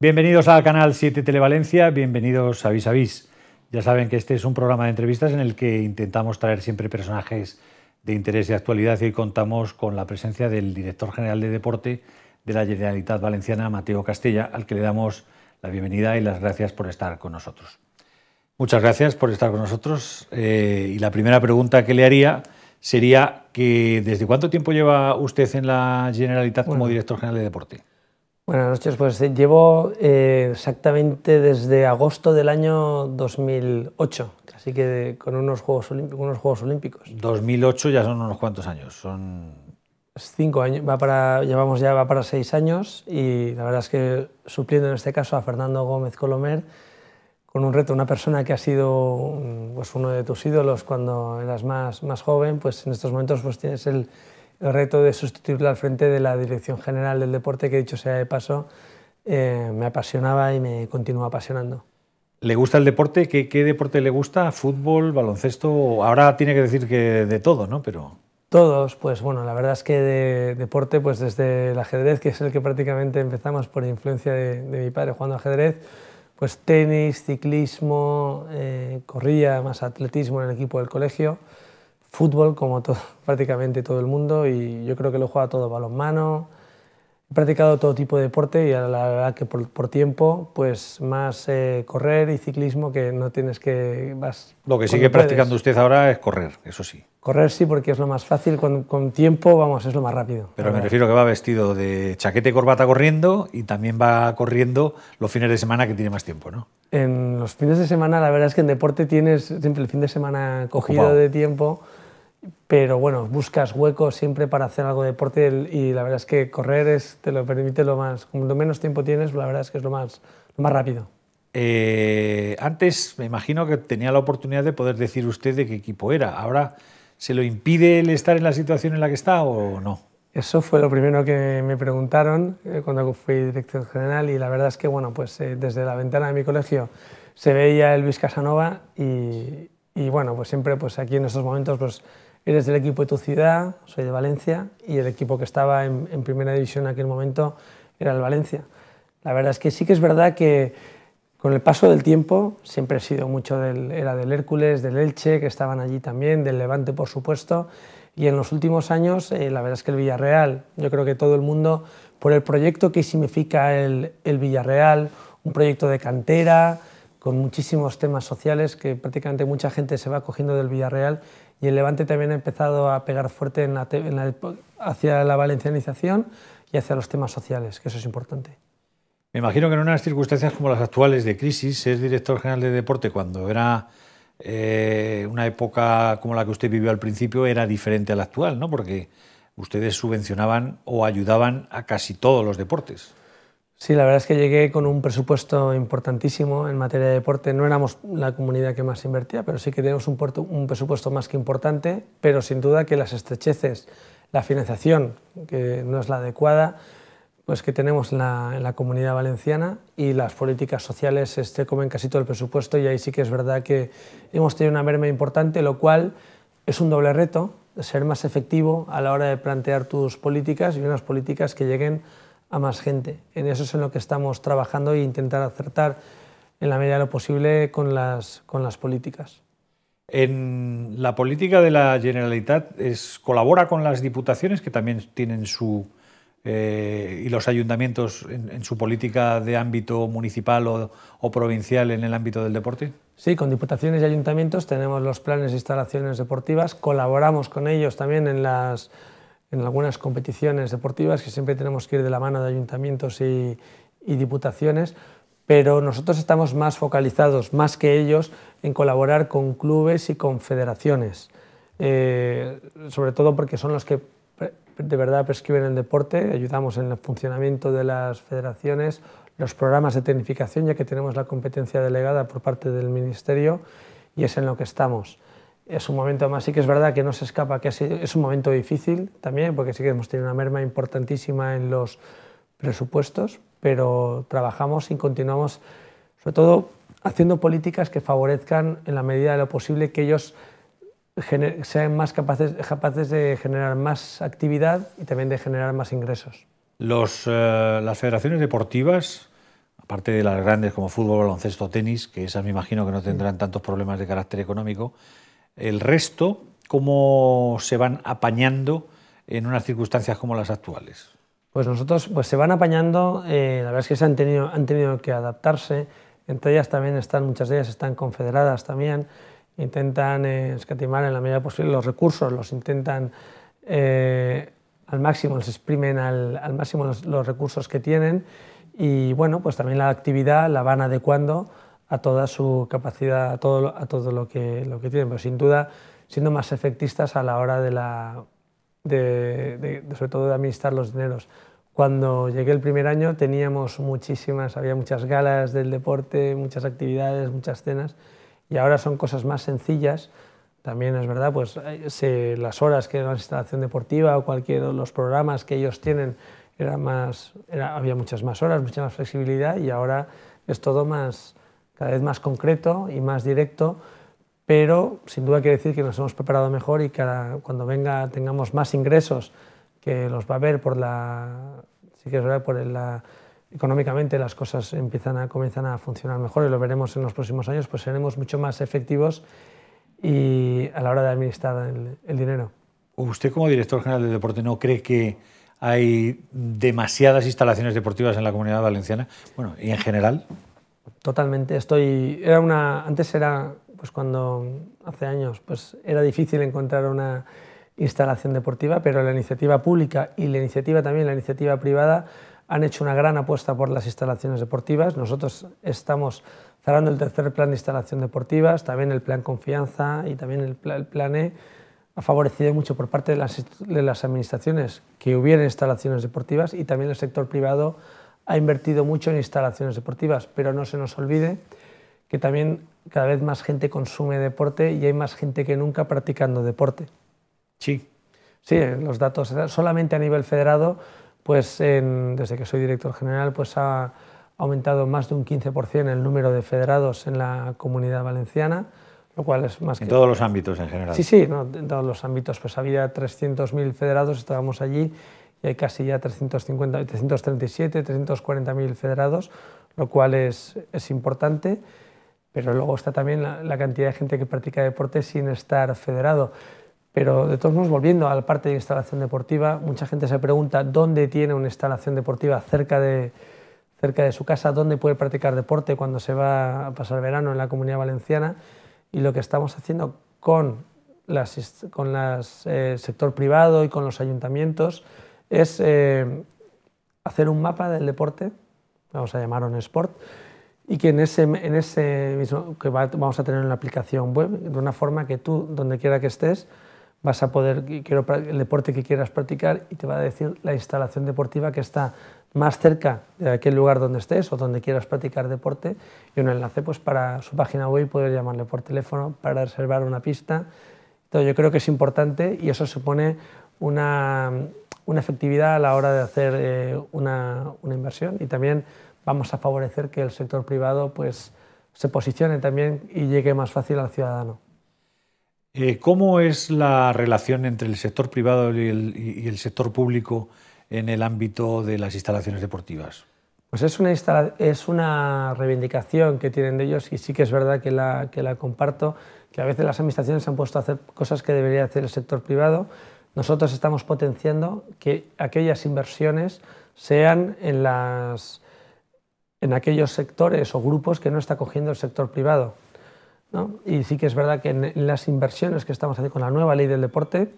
Bienvenidos al canal 7 Televalencia, bienvenidos a visavis Ya saben que este es un programa de entrevistas en el que intentamos traer siempre personajes de interés y actualidad y hoy contamos con la presencia del director general de deporte de la Generalitat Valenciana, Mateo Castella, al que le damos la bienvenida y las gracias por estar con nosotros. Muchas gracias por estar con nosotros eh, y la primera pregunta que le haría sería que ¿desde cuánto tiempo lleva usted en la Generalitat como director general de deporte? Buenas noches, pues eh, llevo eh, exactamente desde agosto del año 2008, así que con unos Juegos, Olímpicos, unos Juegos Olímpicos. 2008 ya son unos cuantos años, son... Cinco años, va para, llevamos ya va para seis años y la verdad es que supliendo en este caso a Fernando Gómez Colomer con un reto, una persona que ha sido pues, uno de tus ídolos cuando eras más, más joven, pues en estos momentos pues, tienes el, el reto de sustituirla al frente de la Dirección General del Deporte, que dicho sea de paso, eh, me apasionaba y me continúa apasionando. ¿Le gusta el deporte? ¿Qué, deporte le gusta? ¿Fútbol, baloncesto? Ahora tiene que decir que de todo, ¿no? Pero... Todos, pues bueno, la verdad es que de deporte, pues desde el ajedrez, que es el que prácticamente empezamos por influencia de, mi padre jugando ajedrez, pues tenis, ciclismo, eh, corría, más atletismo en el equipo del colegio fútbol como todo, prácticamente todo el mundo y yo creo que lo he jugado todo, balonmano, he practicado todo tipo de deporte y a la verdad que por, tiempo, pues más eh, correr y ciclismo que no tienes que... Vas lo que sigue practicando usted ahora es correr, eso sí. Correr sí, porque es lo más fácil, con, con tiempo, vamos, es lo más rápido. Pero me refiero que va vestido de chaqueta y corbata corriendo y también va corriendo los fines de semana que tiene más tiempo, ¿no? En los fines de semana, la verdad es que en deporte tienes siempre el fin de semana cogido de tiempo pero bueno, buscas huecos siempre para hacer algo de deporte y la verdad es que correr es, te lo permite lo más, cuanto menos tiempo tienes, la verdad es que es lo más, más rápido. Eh, antes me imagino que tenía la oportunidad de poder decir usted de qué equipo era. Ahora, ¿se lo impide el estar en la situación en la que está o no? Eso fue lo primero que me preguntaron eh, cuando fui director general y la verdad es que, bueno, pues eh, desde la ventana de mi colegio se veía el Luis Casanova y, y bueno, pues siempre pues aquí en estos momentos pues eres del equipo de tu ciudad, soy de Valencia, y el equipo que estaba en, primera división en aquel momento era el Valencia. La verdad es que sí que es verdad que con el paso del tiempo siempre he sido mucho del, era del Hércules, del Elche, que estaban allí también, del Levante por supuesto, y en los últimos años eh, la verdad es que el Villarreal, yo creo que todo el mundo, por el proyecto que significa el Villarreal, un proyecto de cantera, con muchísimos temas sociales que prácticamente mucha gente se va cogiendo del Villarreal y el Levante también ha empezado a pegar fuerte hacia la valencianización y hacia los temas sociales, que eso es importante. Me imagino que en unas circunstancias como las actuales de crisis, ser director general de deporte cuando era eh, una época como la que usted vivió al principio era diferente a la actual, ¿no? Porque ustedes subvencionaban o ayudaban a casi todos los deportes. Sí, la verdad es que llegué con un presupuesto importantísimo en materia de deporte. No éramos la comunidad que más invertía, pero sí que tenemos un, presupuesto más que importante, pero sin duda que las estrecheces, la financiación, que no es la adecuada, pues que tenemos en la, comunidad valenciana y las políticas sociales este, comen casi todo el presupuesto y ahí sí que es verdad que hemos tenido una merma importante, lo cual es un doble reto, ser más efectivo a la hora de plantear tus políticas y unas políticas que lleguen a más gente. En eso es en lo que estamos trabajando e intentar acertar en la medida de lo posible con las, con las políticas. En la política de la Generalitat es, colabora con las diputaciones que también tienen su eh, y los ayuntamientos en, su política de ámbito municipal o, provincial en el ámbito del deporte. Sí, con diputaciones y ayuntamientos tenemos los planes e instalaciones deportivas, colaboramos con ellos también en las en algunas competiciones deportivas que siempre tenemos que ir de la mano de ayuntamientos y, diputaciones, pero nosotros estamos más focalizados, más que ellos, en colaborar con clubes y con federaciones, eh, sobre todo porque son los que de verdad prescriben el deporte, ayudamos en el funcionamiento de las federaciones, los programas de tecnificación, ya que tenemos la competencia delegada por parte del Ministerio, y es en lo que estamos es un momento más, sí que es verdad que no se escapa, que es un momento difícil también, porque sí que hemos tenido una merma importantísima en los presupuestos, pero trabajamos y continuamos, sobre todo, haciendo políticas que favorezcan en la medida de lo posible que ellos sean más capaces, capaces de generar más actividad y también de generar más ingresos. Los, eh, las federaciones deportivas, aparte de las grandes como fútbol, baloncesto, tenis, que esas me imagino que no tendrán tantos problemas de carácter económico, el resto, cómo se van apañando en unas circunstancias como las actuales? Pues nosotros pues se van apañando, eh, la verdad es que han tenido, que adaptarse, entre ellas también están, muchas de ellas están confederadas también, intentan eh, escatimar en la medida posible los recursos, los intentan eh, al máximo, les exprimen al, máximo los, los recursos que tienen y bueno, pues también la actividad la van adecuando a toda su capacidad, a todo, lo, que, lo que tienen, pero sin duda siendo más efectistas a la hora de la, sobre todo de administrar los dineros. Cuando llegué el primer año teníamos muchísimas, había muchas galas del deporte, muchas actividades, muchas cenas, y ahora son cosas más sencillas. También es verdad, pues eh, las horas que era la instalación deportiva o cualquier los programas que ellos tienen, era más, había muchas más horas, mucha más flexibilidad y ahora es todo más, cada vez más concreto y más directo, pero sin duda quiere decir que nos hemos preparado mejor y que cuando venga tengamos más ingresos que los va a haber por la sí que es verdad por la económicamente las cosas empiezan a comienzan a funcionar mejor y lo veremos en los próximos años pues seremos mucho más efectivos y a la hora de administrar el, dinero. ¿Usted como director general de deporte no cree que hay demasiadas instalaciones deportivas en la comunidad valenciana? Bueno, y en general. Totalmente. Estoy. Era una. Antes era, pues cuando hace años, pues era difícil encontrar una instalación deportiva, pero la iniciativa pública y la iniciativa también la iniciativa privada han hecho una gran apuesta por las instalaciones deportivas. Nosotros estamos cerrando el tercer plan de instalación deportivas, también el plan confianza y también el, plan, E ha favorecido mucho por parte de las, de las administraciones que hubiera instalaciones deportivas y también el sector privado ha invertido mucho en instalaciones deportivas, pero no se nos olvide que también cada vez más gente consume deporte y hay más gente que nunca practicando deporte. Sí. Sí, los datos solamente a nivel federado, pues desde que soy director general, pues ha aumentado más de un 15% el número de federados en la comunidad valenciana, lo cual es más que... En todos los ámbitos en general. Sí, sí, en todos los ámbitos. Pues había 300.000 federados, estábamos allí y hay casi ya 350, 337, 340.000 federados, lo cual es, es, importante, pero luego está también la, cantidad de gente que practica deporte sin estar federado. Pero de todos modos, volviendo a la parte de instalación deportiva, mucha gente se pregunta dónde tiene una instalación deportiva cerca de, cerca de su casa, dónde puede practicar deporte cuando se va a pasar verano en la comunidad valenciana. Y lo que estamos haciendo con el con las, eh, sector privado y con los ayuntamientos es eh, hacer un mapa del deporte, vamos a llamarlo un sport, y que en ese, en ese mismo, que vamos a tener en la aplicación web, de una forma que tú, donde quiera que estés, vas a poder, quiero, el deporte que quieras practicar y te va a decir la instalación deportiva que está más cerca de aquel lugar donde estés o donde quieras practicar deporte y un enlace pues para su página web poder llamarle por teléfono para reservar una pista. Entonces yo creo que es importante y eso supone una, una efectividad a la hora de hacer eh, una, una, inversión y también vamos a favorecer que el sector privado pues, se posicione también y llegue más fácil al ciudadano. Eh, ¿Cómo es la relación entre el sector privado y el, sector público en el ámbito de las instalaciones deportivas? Pues es una, es una reivindicación que tienen de ellos y sí que es verdad que la, que la comparto, que a veces las administraciones se han puesto a hacer cosas que debería hacer el sector privado, nosotros estamos potenciando que aquellas inversiones sean en, las, en aquellos sectores o grupos que no está cogiendo el sector privado. ¿no? Y sí que es verdad que en las inversiones que estamos haciendo con la nueva ley del deporte,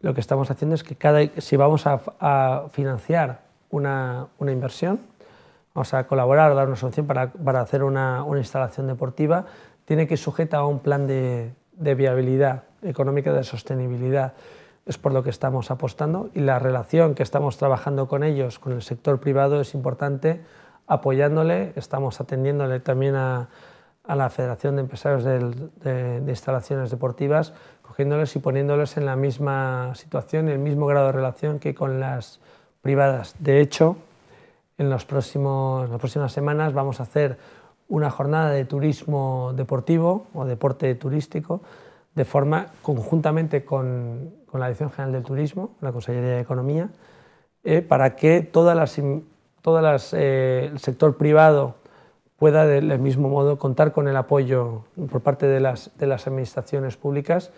lo que estamos haciendo es que cada, si vamos a, financiar una, una, inversión, vamos a colaborar, o dar una solución para, para hacer una, una, instalación deportiva, tiene que sujeta a un plan de, de viabilidad económica, de sostenibilidad es por lo que estamos apostando y la relación que estamos trabajando con ellos, con el sector privado, es importante, apoyándole, estamos atendiéndole también a, la Federación de Empresarios de, Instalaciones Deportivas, cogiéndoles y poniéndoles en la misma situación, el mismo grado de relación que con las privadas. De hecho, en las próximas semanas vamos a hacer una jornada de turismo deportivo o deporte turístico de forma conjuntamente con, la Dirección General del Turismo, la Consellería de Economía, eh, para que todas todas eh, el sector privado pueda del mismo modo contar con el apoyo por parte de las, administraciones públicas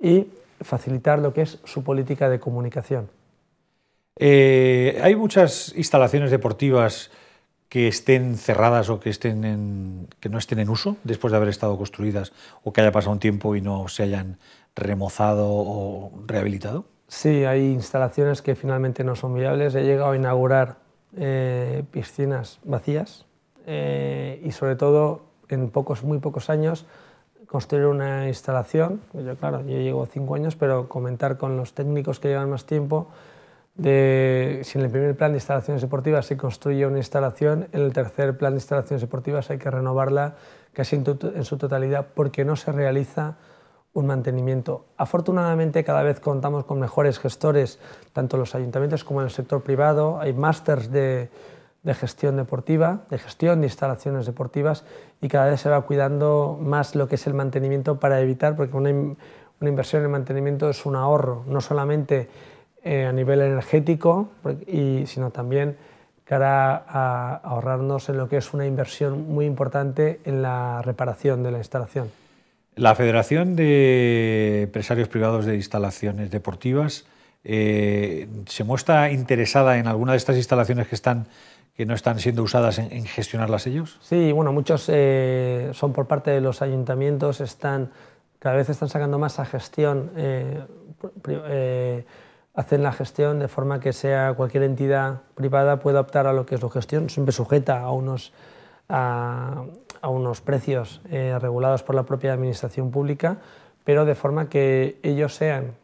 y facilitar lo que es su política de comunicación. Eh, hay muchas instalaciones deportivas que estén cerradas o que, estén que no estén en uso después de haber estado construidas o que haya pasado un tiempo y no se hayan remozado o rehabilitado? Sí, hay instalaciones que finalmente no son viables. He llegado a inaugurar eh, piscinas vacías eh, y sobre todo en pocos, muy pocos años construir una instalación. Yo, claro, yo llevo cinco años, pero comentar con los técnicos que llevan más tiempo si en el primer plan de instalaciones deportivas se construye una instalación, en el tercer plan de instalaciones deportivas hay que renovarla casi en, su totalidad porque no se realiza un mantenimiento. Afortunadamente cada vez contamos con mejores gestores, tanto los ayuntamientos como en el sector privado, hay másters de, gestión deportiva, de gestión de instalaciones deportivas y cada vez se va cuidando más lo que es el mantenimiento para evitar, porque una, una inversión en mantenimiento es un ahorro, no solamente eh, a nivel energético, y, sino también cara a ahorrarnos en lo que es una inversión muy importante en la reparación de la instalación. La Federación de Empresarios Privados de Instalaciones Deportivas eh, se muestra interesada en alguna de estas instalaciones que están que no están siendo usadas en, gestionarlas ellos? Sí, bueno, muchos eh, son por parte de los ayuntamientos, están, cada vez están sacando más a gestión hacen la gestión de forma que sea cualquier entidad privada pueda optar a lo que es su gestión, siempre sujeta a unos, a, unos precios eh, regulados por la propia administración pública, pero de forma que ellos sean,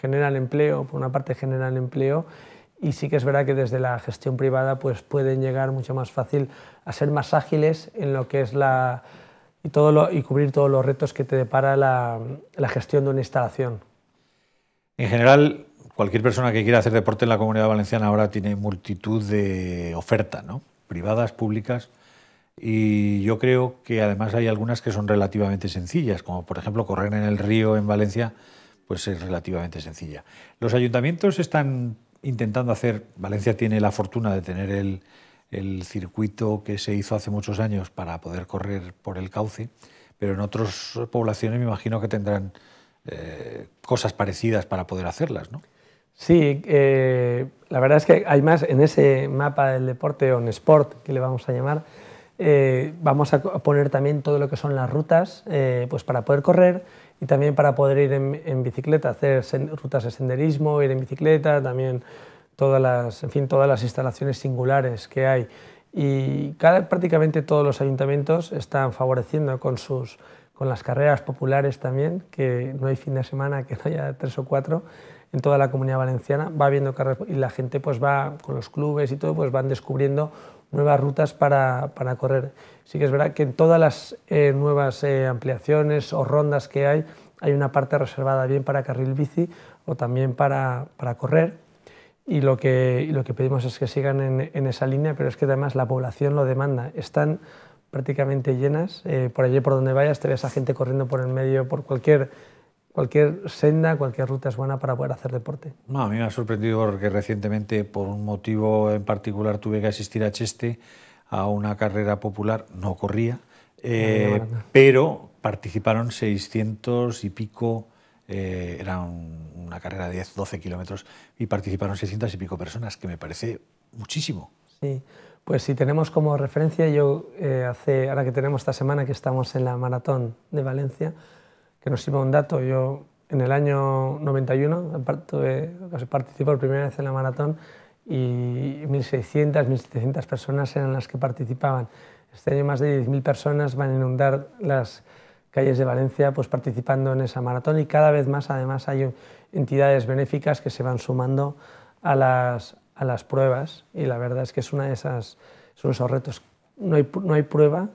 generan empleo, por una parte generan empleo, y sí que es verdad que desde la gestión privada pues pueden llegar mucho más fácil a ser más ágiles en lo que es la y, todo lo, y cubrir todos los retos que te depara la, la gestión de una instalación. En general, cualquier persona que quiera hacer deporte en la comunidad valenciana ahora tiene multitud de ofertas, ¿no? privadas, públicas, y yo creo que además hay algunas que son relativamente sencillas, como por ejemplo correr en el río en Valencia, pues es relativamente sencilla. Los ayuntamientos están intentando hacer, Valencia tiene la fortuna de tener el, circuito que se hizo hace muchos años para poder correr por el cauce, pero en otras poblaciones me imagino que tendrán eh, cosas parecidas para poder hacerlas, ¿no? Sí, eh, la verdad es que hay más en ese mapa del deporte on sport que le vamos a llamar. Eh, vamos a poner también todo lo que son las rutas eh, pues para poder correr y también para poder ir en, bicicleta, hacer rutas de senderismo, ir en bicicleta, también todas las, en fin, todas las instalaciones singulares que hay. Y cada, prácticamente todos los ayuntamientos están favoreciendo con, sus, con las carreras populares también, que no hay fin de semana que no haya tres o cuatro en toda la comunidad valenciana, va viendo carreras y la gente pues va con los clubes y todo, pues van descubriendo nuevas rutas para, correr. Sí que es verdad que en todas las eh, nuevas eh, ampliaciones o rondas que hay, hay una parte reservada bien para carril bici o también para, correr. Y lo, que, lo que pedimos es que sigan en, esa línea, pero es que además la población lo demanda. Están prácticamente llenas, eh, por allí por donde vayas te ves a gente corriendo por el medio, por cualquier cualquier senda, cualquier ruta es buena para poder hacer deporte. No, a mí me ha sorprendido porque recientemente, por un motivo en particular, tuve que asistir a Cheste a una carrera popular, no corría, eh, pero participaron 600 y pico, eh, era una carrera de 10, 12 kilómetros, y participaron 600 y pico personas, que me parece muchísimo. Sí, pues si tenemos como referencia, yo eh, hace, ahora que tenemos esta semana que estamos en la maratón de Valencia, que nos sirva un dato. Yo en el año 91 participé por primera vez en la maratón y 1.600, 1.700 personas eran las que participaban. Este año más de 10.000 personas van a inundar las calles de Valencia pues, participando en esa maratón y cada vez más además hay entidades benéficas que se van sumando a las, a las pruebas y la verdad es que es una de esas, esos retos. No hay, no hay prueba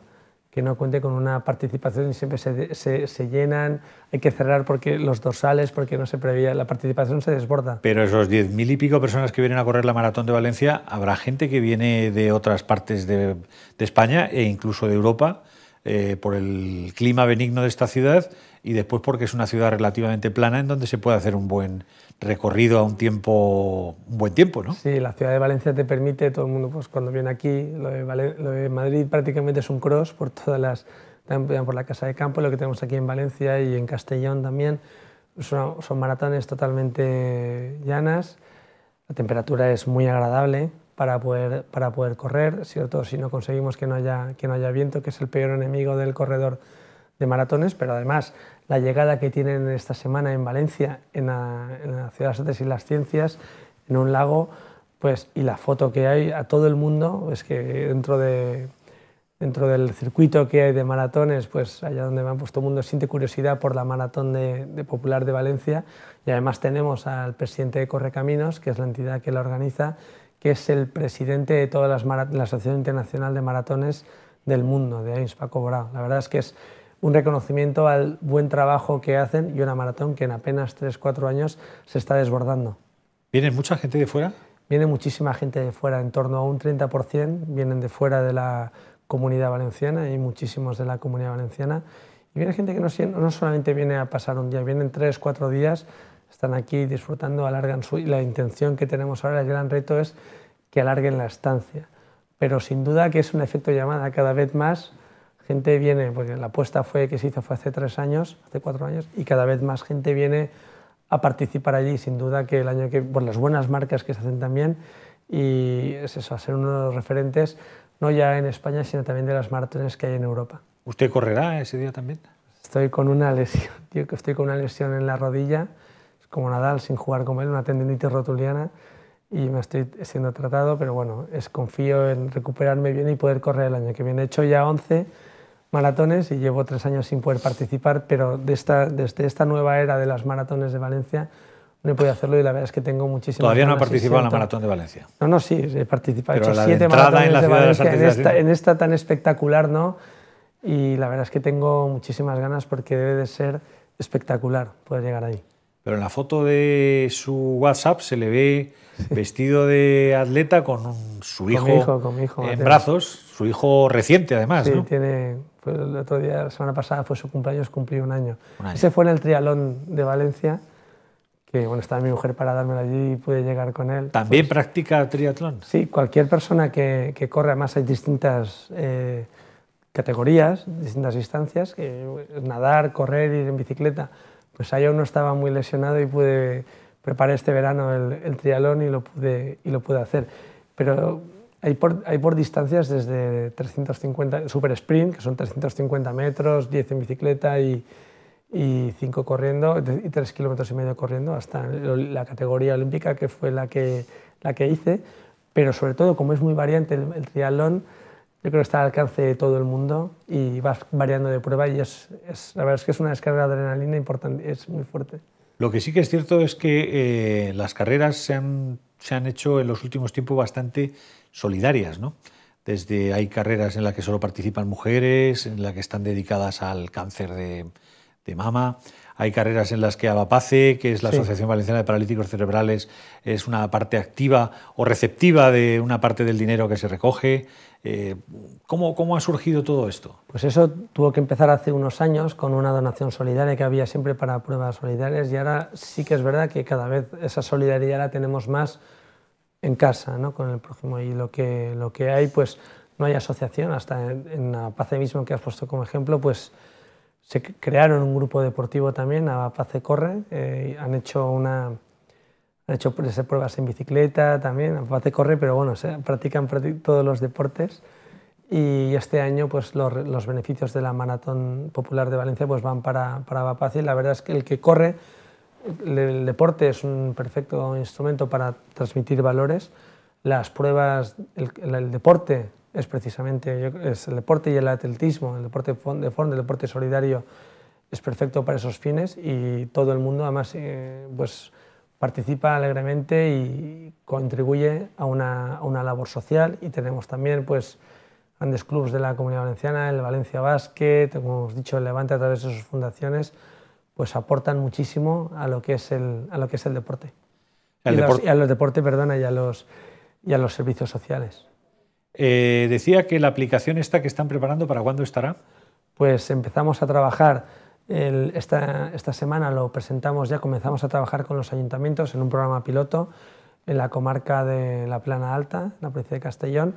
que no cuente con una participación, y siempre se, llenan, hay que cerrar porque los dorsales, porque no se prevía, la participación se desborda. Pero esos 10.000 y pico personas que vienen a correr la maratón de Valencia, habrá gente que viene de otras partes de España e incluso de Europa eh, por el clima benigno de esta ciudad y después porque es una ciudad relativamente plana en donde se puede hacer un buen recorrido a un tiempo, un buen tiempo, ¿no? Sí, la ciudad de Valencia te permite, todo el mundo pues cuando viene aquí, lo de, Madrid prácticamente es un cross por todas las, también por la Casa de Campo, lo que tenemos aquí en Valencia y en Castellón también, son, son maratones totalmente llanas, la temperatura es muy agradable, para poder, para poder correr, ¿cierto? si no conseguimos que no, haya, que no haya viento, que es el peor enemigo del corredor de maratones, pero además la llegada que tienen esta semana en Valencia, en la, Ciudad de las Artes y las Ciencias, en un lago, pues, y la foto que hay a todo el mundo, es que dentro, de, dentro del circuito que hay de maratones, pues allá donde va pues todo el mundo siente curiosidad por la maratón de, de Popular de Valencia, y además tenemos al presidente de Correcaminos, que es la entidad que la organiza, que es el presidente de toda la Asociación Internacional de Maratones del mundo, de Ains Paco La verdad es que es un reconocimiento al buen trabajo que hacen y una maratón que en apenas 3-4 años se está desbordando. ¿Viene mucha gente de fuera? Viene muchísima gente de fuera, en torno a un 30% vienen de fuera de la comunidad valenciana y muchísimos de la comunidad valenciana. Y viene gente que no, no solamente viene a pasar un día, vienen 3-4 días están aquí disfrutando, alargan su... La intención que tenemos ahora, el gran reto es que alarguen la estancia. Pero sin duda que es un efecto llamada cada vez más. Gente viene, porque la apuesta fue que se hizo fue hace tres años, hace cuatro años, y cada vez más gente viene a participar allí. Sin duda que el año que, por las buenas marcas que se hacen también, y es eso, a ser uno de los referentes, no ya en España, sino también de las maratones que hay en Europa. ¿Usted correrá ese día también? Estoy con una lesión, tío, que estoy con una lesión en la rodilla como Nadal, sin jugar con él, una tendinitis rotuliana y me estoy siendo tratado, pero bueno, es, confío en recuperarme bien y poder correr el año que viene. He hecho ya 11 maratones y llevo tres años sin poder participar, pero de esta, desde esta nueva era de las maratones de Valencia no he podido hacerlo y la verdad es que tengo muchísimas Todavía no he participado en la maratón de Valencia. No, no, sí, he participado, pero siete maratones en la de en, esta, en esta tan espectacular, ¿no? Y la verdad es que tengo muchísimas ganas porque debe de ser espectacular poder llegar ahí pero en la foto de su WhatsApp se le ve vestido de atleta con su hijo, hijo, en brazos, su hijo reciente además. Sí, tiene, el otro día, la semana pasada fue su cumpleaños, cumplió un año. Ese fue en el triatlón de Valencia, que bueno, estaba mi mujer para dármelo allí y pude llegar con él. ¿También pues practica triatlón? Sí, cualquier persona que, que corre, además hay distintas eh, categorías, distintas distancias, que, eh, nadar, correr, ir en bicicleta pues ahí aún no estaba muy lesionado y pude preparar este verano el, trialón y lo pude, hacer. Pero hay por, distancias desde 350, super sprint, que son 350 metros, 10 en bicicleta y, y 5 corriendo, y 3 kilómetros y medio corriendo, hasta la categoría olímpica que fue la que, hice. Pero sobre todo, como es muy variante el, el triatlón, yo creo que está al alcance de todo el mundo y vas variando de prueba y es, la verdad es que es una descarga de adrenalina importante, es muy fuerte. Lo que sí que es cierto es que eh, las carreras se han, hecho en los últimos tiempos bastante solidarias, Desde hay carreras en las que solo participan mujeres, en las que están dedicadas al cáncer de, de mama. Hay carreras en las que ABAPACE, que es la Asociación Valenciana de Paralíticos Cerebrales, es una parte activa o receptiva de una parte del dinero que se recoge. Eh, ¿cómo, ha surgido todo esto? Pues eso tuvo que empezar hace unos años con una donación solidaria que había siempre para pruebas solidarias y ahora sí que es verdad que cada vez esa solidaridad la tenemos más en casa, ¿no? con el prójimo. Y lo que, lo que hay, pues no hay asociación, hasta en, en ABAPACE mismo que has puesto como ejemplo, pues se crearon un grupo deportivo también, a Corre, eh, han hecho una han hecho pues, pruebas en bicicleta también, Abapace Corre, pero bueno, se practican todos los deportes y este año pues los, beneficios de la Maratón Popular de Valencia pues van para, para Abapace y la verdad es que el que corre, el, deporte es un perfecto instrumento para transmitir valores, las pruebas, el deporte es precisamente es el deporte y el atletismo, el deporte de fondo, el deporte solidario es perfecto para esos fines y todo el mundo además eh, pues, participa alegremente y contribuye a una, labor social y tenemos también pues, grandes clubes de la Comunidad Valenciana, el Valencia Basket, como hemos dicho, el Levante a través de sus fundaciones, pues aportan muchísimo a lo que es el, a lo que es el deporte. a los deportes, perdona, los, y a los servicios sociales. Eh, decía que la aplicación esta que están preparando, ¿para cuándo estará? Pues empezamos a trabajar, esta, esta semana lo presentamos ya, comenzamos a trabajar con los ayuntamientos en un programa piloto en la comarca de la Plana Alta, en la provincia de Castellón,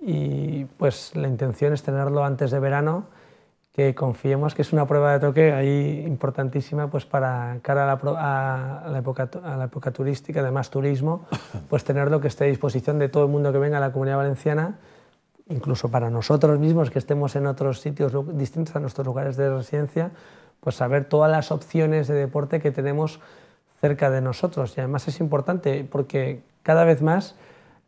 y pues la intención es tenerlo antes de verano que confiemos que es una prueba de toque ahí importantísima pues para cara a la, época, a la época turística, además turismo, pues tener lo que esté a disposición de todo el mundo que venga a la Comunidad Valenciana, incluso para nosotros mismos que estemos en otros sitios distintos a nuestros lugares de residencia, pues saber todas las opciones de deporte que tenemos cerca de nosotros. Y además es importante porque cada vez más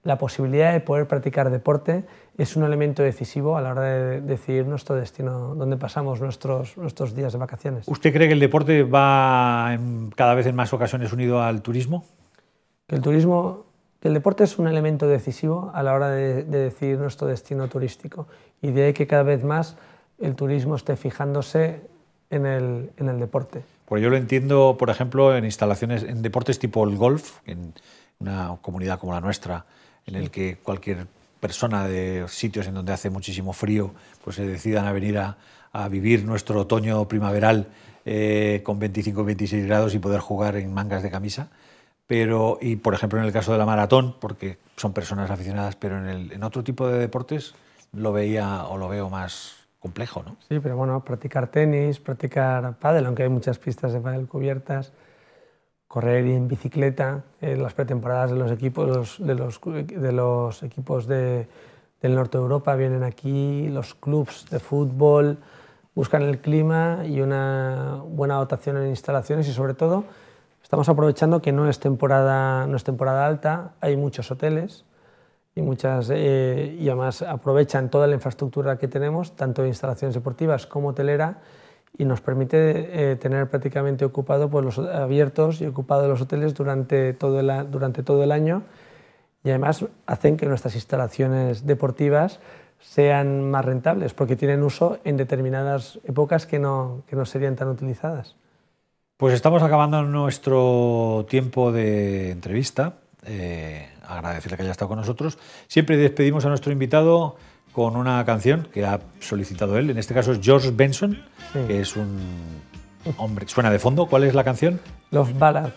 la posibilidad de poder practicar deporte es un elemento decisivo a la hora de decidir nuestro destino, dónde pasamos nuestros, nuestros días de vacaciones. ¿Usted cree que el deporte va cada vez en más ocasiones unido al turismo? Que el turismo, el deporte es un elemento decisivo a la hora de, decidir nuestro destino turístico y de ahí que cada vez más el turismo esté fijándose en el, en el deporte. Por yo lo entiendo, por ejemplo, en instalaciones, en deportes tipo el golf, en una comunidad como la nuestra, en el que cualquier persona de sitios en donde hace muchísimo frío, pues se eh, decidan a venir a, vivir nuestro otoño primaveral eh, con 25 26 grados y poder jugar en mangas de camisa. Pero, y por ejemplo en el caso de la maratón, porque son personas aficionadas, pero en, otro tipo de deportes lo veía o lo veo más complejo, ¿no? Sí, pero bueno, practicar tenis, practicar pádel, aunque hay muchas pistas de pádel cubiertas, correr y en bicicleta eh, las pretemporadas de los equipos, de los, equipos de, del norte de Europa vienen aquí, los clubes de fútbol buscan el clima y una buena dotación en instalaciones y sobre todo estamos aprovechando que no es temporada, no es temporada alta, hay muchos hoteles y, muchas, eh, y además aprovechan toda la infraestructura que tenemos, tanto de instalaciones deportivas como hotelera, y nos permite eh, tener prácticamente ocupado pues, abiertos y ocupados los hoteles durante todo, el, durante todo el año y además hacen que nuestras instalaciones deportivas sean más rentables porque tienen uso en determinadas épocas que no, serían tan utilizadas. Pues estamos acabando nuestro tiempo de entrevista. Eh, agradecerle que haya estado con nosotros. Siempre despedimos a nuestro invitado con una canción que ha solicitado él. En este caso es George Benson, que es un hombre. Suena de fondo. ¿Cuál es la canción? Love Ballad.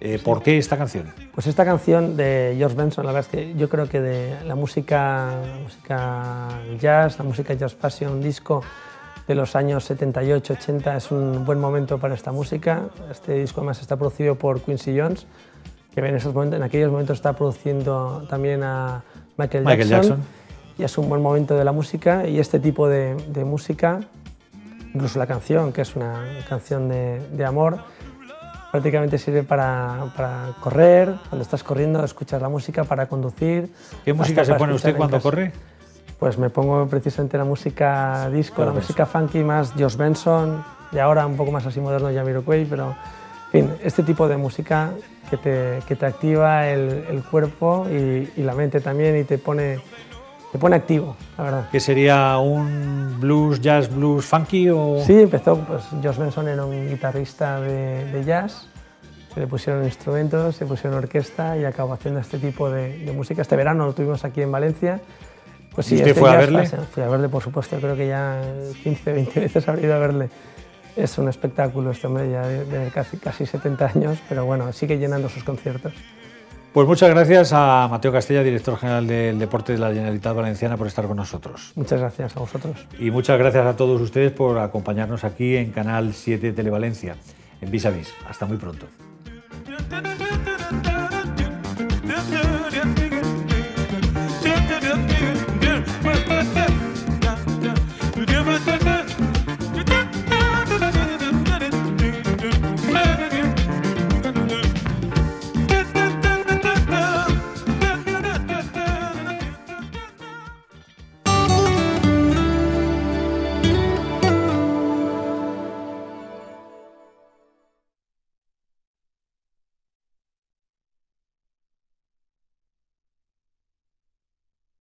Eh, ¿Por qué esta canción? Pues esta canción de George Benson, la verdad es que yo creo que de la música, música jazz, la música jazz passion, disco de los años 78-80 es un buen momento para esta música. Este disco además está producido por Quincy Jones, que en, esos momentos, en aquellos momentos está produciendo también a Michael, Jackson y es un buen momento de la música y este tipo de, música, incluso la canción, que es una canción de, amor, prácticamente sirve para, correr, cuando estás corriendo escuchar la música, para conducir. ¿Qué música se pone usted cuando corre? Pues me pongo precisamente la música disco, la música funky más Josh Benson y ahora un poco más así moderno Jamiroquai, pero en fin, este tipo de música que te, que te activa el, cuerpo y, y, la mente también y te pone se pone activo, la verdad. ¿Que sería un blues, jazz, blues, funky o...? Sí, empezó, pues Josh Benson era un guitarrista de, jazz, le pusieron instrumentos, se pusieron orquesta y acabó haciendo este tipo de, música. Este verano lo tuvimos aquí en Valencia. Pues usted este fue a verle? Fui a verle, por supuesto, creo que ya 15, 20 veces he ido a verle. Es un espectáculo este hombre, ya de, casi, casi 70 años, pero bueno, sigue llenando sus conciertos. Pues muchas gracias a Mateo Castella, director general del Deporte de la Generalitat Valenciana, por estar con nosotros. Muchas gracias a vosotros. Y muchas gracias a todos ustedes por acompañarnos aquí en Canal 7 Televalencia, en Vis a Vis. Hasta muy pronto.